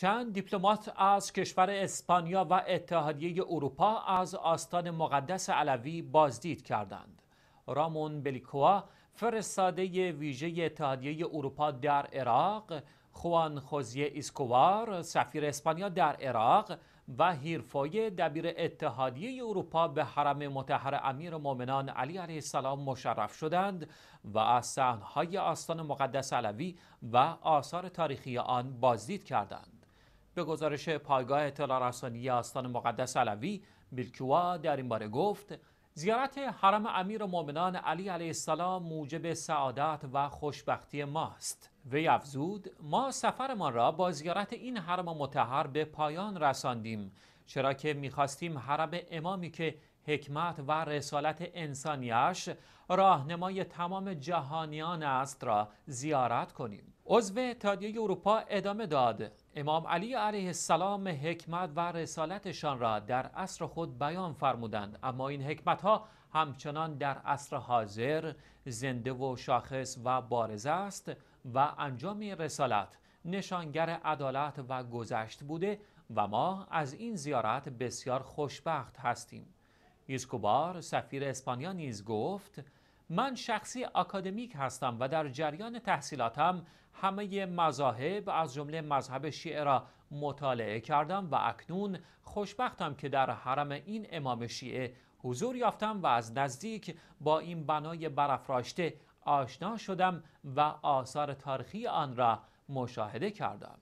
چند دیپلمات از کشور اسپانیا و اتحادیه اروپا از آستان مقدس علوی بازدید کردند. رامون بلیکوا فرستاده ویژه اتحادیه اروپا در عراق، خوان خوزی ایسکوار سفیر اسپانیا در عراق و هیرفای دبیر اتحادیه اروپا به حرم متحر امیر مؤمنان علی علیه السلام مشرف شدند و از صحنهای آستان مقدس علوی و آثار تاریخی آن بازدید کردند. به گزارش پایگاه اطلاع رسانی آستان مقدس علوی بیلکوا در این باره گفت زیارت حرم امیر مؤمنان علی علیه السلام موجب سعادت و خوشبختی ماست وی افزود ما سفرمان را با زیارت این حرم متحر به پایان رساندیم چرا که میخواستیم حرم امامی که حکمت و رسالت انسانیش راهنمای تمام جهانیان است را زیارت کنیم عضو اتحادیه اروپا ادامه داد امام علی علیه السلام حکمت و رسالتشان را در عصر خود بیان فرمودند اما این حکمت ها همچنان در عصر حاضر زنده و شاخص و بارز است و انجام رسالت نشانگر عدالت و گذشت بوده و ما از این زیارت بسیار خوشبخت هستیم ایسکوبار سفیر اسپانیا نیز گفت من شخصی اکادمیک هستم و در جریان تحصیلاتم همه مذاهب از جمله مذهب شیعه را مطالعه کردم و اکنون خوشبختم که در حرم این امام شیعه حضور یافتم و از نزدیک با این بنای برافراشته آشنا شدم و آثار تاریخی آن را مشاهده کردم.